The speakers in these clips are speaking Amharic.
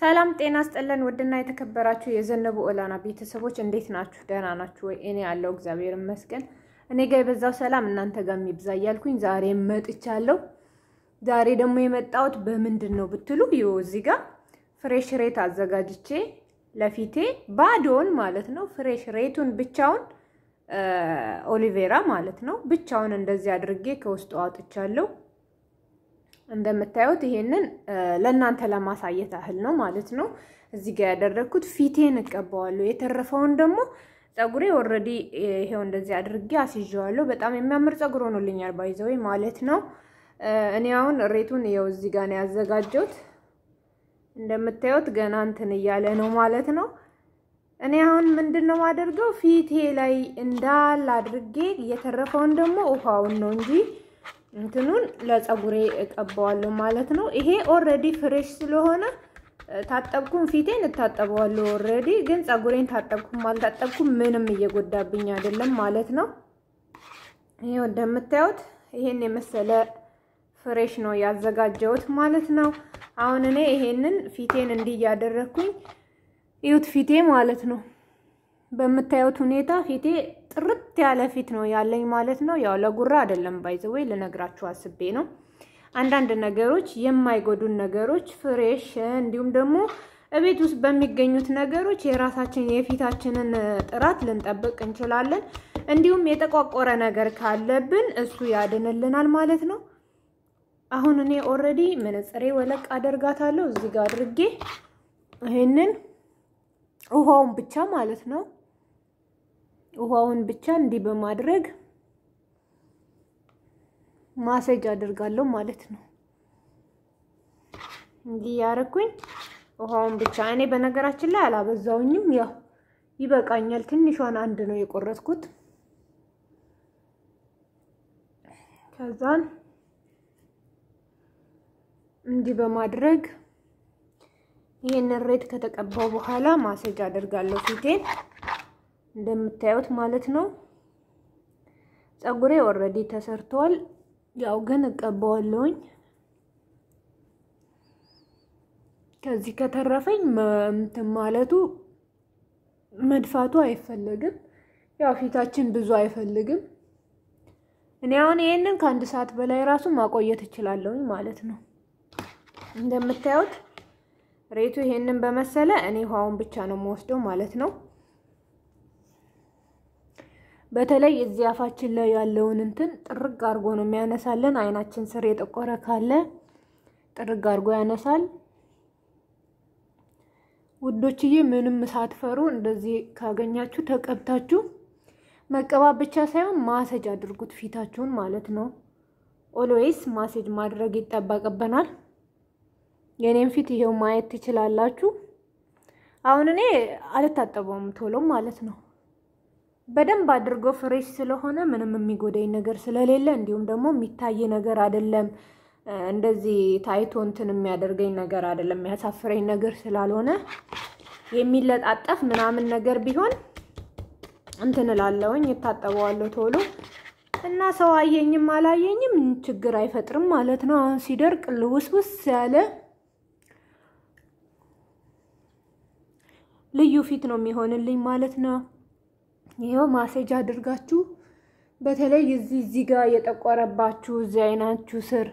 ሰላም ጤና ስጥልን። ውድና የተከበራችሁ የዘነቡ ኦላና ቤተሰቦች እንዴት ናችሁ? ደህና ናችሁ ወይ? እኔ ያለው እግዚአብሔር ይመስገን፣ እኔ ጋር የበዛው ሰላም እናንተ ጋር የሚብዛ እያልኩኝ ዛሬ መጥቻለሁ። ዛሬ ደግሞ የመጣሁት በምንድን ነው ብትሉ ይኸው እዚህ ጋር ፍሬሽ ሬት አዘጋጅቼ ለፊቴ ባዶን ማለት ነው። ፍሬሽ ሬቱን ብቻውን ኦሊቬራ ማለት ነው ብቻውን እንደዚህ አድርጌ ከውስጡ አውጥቻለሁ። እንደምታዩት ይሄንን ለእናንተ ለማሳየት ያህል ነው ማለት ነው። እዚህ ጋር ያደረግኩት ፊቴን እቀባዋለሁ። የተረፈውን ደግሞ ፀጉሬ ኦልሬዲ ይሄው እንደዚህ አድርጌ አስይዤዋለሁ። በጣም የሚያምር ፀጉር ሆኖልኛል ባይዘዌ ማለት ነው። እኔ አሁን ሬቱን ይኸው እዚህ ጋር ነው ያዘጋጀሁት። እንደምታዩት ገና እንትን እያለ ነው ማለት ነው። እኔ አሁን ምንድን ነው ማደርገው ፊቴ ላይ እንዳል አድርጌ የተረፈውን ደግሞ ውሃውን ነው እንጂ እንትኑን ለፀጉሬ እቀባዋለሁ ማለት ነው። ይሄ ኦልሬዲ ፍሬሽ ስለሆነ ታጠብኩም ፊቴን እታጠበዋለሁ ኦልሬዲ። ግን ፀጉሬን ታጠብኩም አልታጠብኩም ምንም እየጎዳብኝ አይደለም ማለት ነው። ይሄው እንደምታዩት ይሄን የመሰለ ፍሬሽ ነው ያዘጋጀሁት ማለት ነው። አሁን እኔ ይሄንን ፊቴን እንዲህ እያደረኩኝ ይሁት ፊቴ ማለት ነው። በምታዩት ሁኔታ ፊቴ ጥርት ያለ ፊት ነው ያለኝ ማለት ነው። ያው ለጉራ አይደለም ባይዘወይ ልነግራችሁ አስቤ ነው። አንዳንድ ነገሮች የማይጎዱን ነገሮች ፍሬሽ፣ እንዲሁም ደግሞ እቤት ውስጥ በሚገኙት ነገሮች የራሳችን የፊታችንን ጥራት ልንጠብቅ እንችላለን። እንዲሁም የተቋቆረ ነገር ካለብን እሱ ያድንልናል ማለት ነው። አሁን እኔ ኦልሬዲ መነጽሬ ወለቅ አደርጋታለሁ እዚህ ጋር አድርጌ ይሄንን ውሃውን ብቻ ማለት ነው ውሃውን ብቻ እንዲህ በማድረግ ማሰጅ አድርጋለሁ ማለት ነው። እንዲህ ያረኩኝ ውሃውን ብቻ እኔ በነገራችን ላይ አላበዛውኝም። ያው ይበቃኛል። ትንሿን አንድ ነው የቆረጥኩት። ከዛን እንዲህ በማድረግ ይህንን ሬት ከተቀባው በኋላ ማሰጅ አደርጋለሁ ፊቴን። እንደምታዩት ማለት ነው። ፀጉሬ ኦልሬዲ ተሰርቷል። ያው ግን እቀባዋለሁኝ። ከዚህ ከተረፈኝ እንትን ማለቱ መድፋቱ አይፈለግም። ያው ፊታችን ብዙ አይፈልግም። እኔ አሁን ይሄንን ከአንድ ሰዓት በላይ ራሱ ማቆየት እችላለሁኝ ማለት ነው። እንደምታዩት ሬቱ ይሄንን በመሰለ እኔ ውሃውን ብቻ ነው የምወስደው ማለት ነው። በተለይ እዚህ አፋችን ላይ ያለውን እንትን ጥርግ አድርጎ ነው የሚያነሳለን። አይናችን ስር የጠቆረ ካለ ጥርግ አድርጎ ያነሳል። ውዶችዬ ምንም ሳትፈሩ እንደዚህ ካገኛችሁ ተቀብታችሁ መቀባት ብቻ ሳይሆን ማሰጅ አድርጉት ፊታችሁን ማለት ነው። ኦልዌይስ ማሴጅ ማድረግ ይጠበቅብናል። የእኔም ፊት ይሄው ማየት ትችላላችሁ። አሁን እኔ አልታጠበውም ቶሎም ማለት ነው። በደንብ አድርጎ ፍሬሽ ስለሆነ ምንም የሚጎዳኝ ነገር ስለሌለ እንዲሁም ደግሞ የሚታይ ነገር አይደለም። እንደዚህ ታይቶ እንትን የሚያደርገኝ ነገር አይደለም። የሚያሳፍረኝ ነገር ስላልሆነ የሚለጣጠፍ ምናምን ነገር ቢሆን እንትን እላለሁኝ፣ እታጠበዋለሁ ቶሎ እና ሰው አየኝም አላየኝም ችግር አይፈጥርም ማለት ነው። አሁን ሲደርቅ ልውስውስ ያለ ልዩ ፊት ነው የሚሆንልኝ ማለት ነው። ይኸው ማሴጅ አድርጋችሁ በተለይ እዚህ እዚህ ጋር የጠቆረባችሁ እዚህ አይናችሁ ስር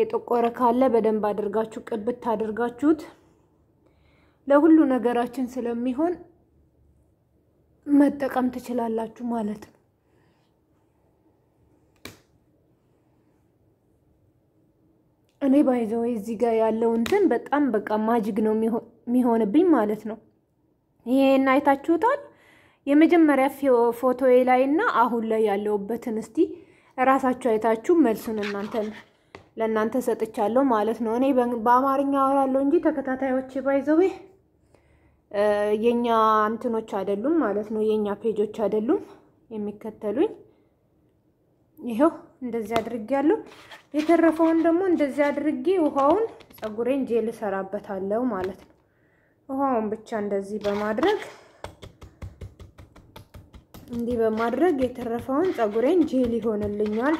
የጠቆረ ካለ በደንብ አድርጋችሁ ቅብት አድርጋችሁት ለሁሉ ነገራችን ስለሚሆን መጠቀም ትችላላችሁ ማለት ነው። እኔ ባይዘው እዚህ ጋር ያለው እንትን በጣም በቃ ማጅግ ነው የሚሆንብኝ ማለት ነው። ይሄን አይታችሁታል። የመጀመሪያ ፎቶ ላይ እና አሁን ላይ ያለውበትን እስቲ እራሳችሁ አይታችሁ መልሱን እናንተን ለእናንተ ሰጥቻለሁ ማለት ነው። እኔ በአማርኛ አወራለሁ እንጂ ተከታታዮች ባይዘዌ የኛ እንትኖች አይደሉም ማለት ነው። የኛ ፔጆች አይደሉም የሚከተሉኝ። ይኸው እንደዚህ አድርጌ ያለው የተረፈውን ደግሞ እንደዚህ አድርጌ ውሃውን ጸጉሬን ጄል እሰራበታለሁ ማለት ነው። ውሃውን ብቻ እንደዚህ በማድረግ እንዲህ በማድረግ የተረፈውን ፀጉሬን ጄል ይሆንልኛል።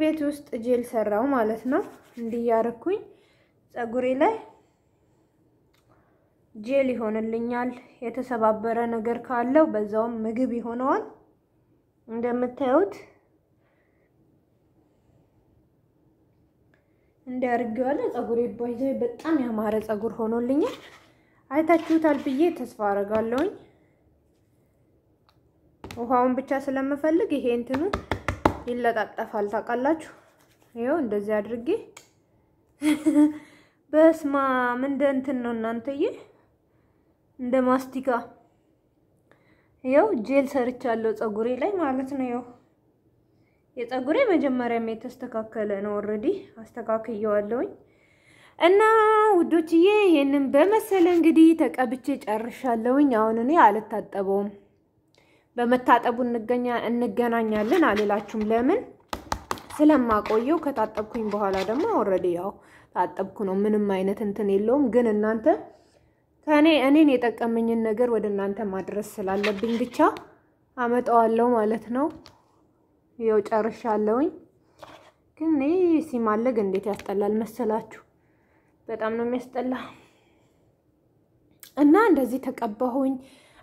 ቤት ውስጥ ጄል ሰራው ማለት ነው። እንዲህ ያረኩኝ ፀጉሬ ላይ ጄል ይሆንልኛል። የተሰባበረ ነገር ካለው በዛውም ምግብ ይሆነዋል። እንደምታዩት እንዲያርጌዋለሁ። ፀጉሬ ባይዘ በጣም ያማረ ፀጉር ሆኖልኛል። አይታችሁታል ብዬ ተስፋ አረጋለሁኝ። ውሃውን ብቻ ስለምፈልግ ይሄ እንትኑ ይለጣጠፋል። ታውቃላችሁ። ይኸው እንደዚህ አድርጌ በስማ እንደ እንትን ነው እናንተዬ፣ እንደ ማስቲካ ይኸው ጄል ሰርቻለሁ ፀጉሬ ላይ ማለት ነው። ይኸው የፀጉሬ መጀመሪያም የተስተካከለ ነው። ኦልሬዲ አስተካክየዋለሁኝ። እና ውዶችዬ ይህንን በመሰለ እንግዲህ ተቀብቼ ጨርሻለሁኝ። አሁን እኔ አልታጠበውም። በመታጠቡ እንገናኛለን አልላችሁም። ለምን ስለማቆየው ከታጠብኩኝ በኋላ ደግሞ ኦልሬዲ ያው ታጠብኩ ነው። ምንም አይነት እንትን የለውም። ግን እናንተ ከእኔ እኔን የጠቀመኝን ነገር ወደ እናንተ ማድረስ ስላለብኝ ብቻ አመጣዋለሁ ማለት ነው። ያው ጨርሻለሁኝ። ግን እኔ ሲማለግ እንዴት ያስጠላል መሰላችሁ? በጣም ነው የሚያስጠላ እና እንደዚህ ተቀባሁኝ።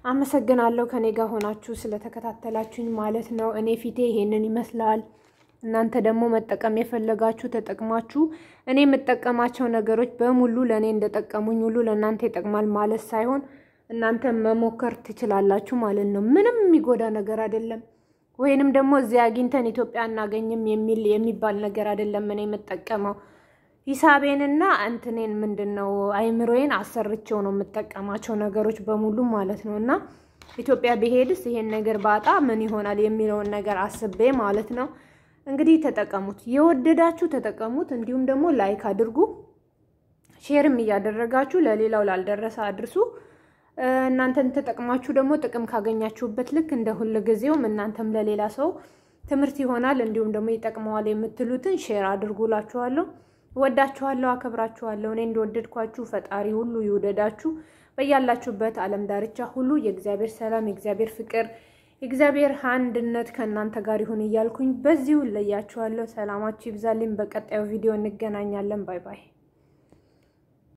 አመሰግናለሁ ከኔ ጋር ሆናችሁ ስለተከታተላችሁኝ ማለት ነው። እኔ ፊቴ ይሄንን ይመስላል። እናንተ ደግሞ መጠቀም የፈለጋችሁ ተጠቅማችሁ እኔ የምጠቀማቸው ነገሮች በሙሉ ለእኔ እንደጠቀሙኝ ሁሉ ለእናንተ ይጠቅማል ማለት ሳይሆን እናንተ መሞከር ትችላላችሁ ማለት ነው። ምንም የሚጎዳ ነገር አይደለም። ወይንም ደግሞ እዚያ አግኝተን ኢትዮጵያ እናገኝም የሚል የሚባል ነገር አይደለም እኔ የምጠቀመው ሂሳቤንና እንትኔን ምንድን ነው አይምሮዬን አሰርቸው ነው የምጠቀማቸው ነገሮች በሙሉ ማለት ነው። እና ኢትዮጵያ ብሄድስ ይሄን ነገር ባጣ ምን ይሆናል የሚለውን ነገር አስቤ ማለት ነው። እንግዲህ ተጠቀሙት፣ የወደዳችሁ ተጠቀሙት። እንዲሁም ደግሞ ላይክ አድርጉ፣ ሼርም እያደረጋችሁ ለሌላው ላልደረሰ አድርሱ። እናንተን ተጠቅማችሁ ደግሞ ጥቅም ካገኛችሁበት ልክ እንደ ሁል ጊዜውም እናንተም ለሌላ ሰው ትምህርት ይሆናል እንዲሁም ደግሞ ይጠቅመዋል የምትሉትን ሼር አድርጉላችኋለሁ። እወዳችኋለሁ፣ አከብራችኋለሁ። እኔ እንደወደድኳችሁ ፈጣሪ ሁሉ ይውደዳችሁ። በያላችሁበት ዓለም ዳርቻ ሁሉ የእግዚአብሔር ሰላም፣ የእግዚአብሔር ፍቅር፣ የእግዚአብሔር አንድነት ከእናንተ ጋር ይሁን እያልኩኝ በዚሁ እለያችኋለሁ። ሰላማችሁ ይብዛልኝ። በቀጣዩ ቪዲዮ እንገናኛለን። ባይ ባይ።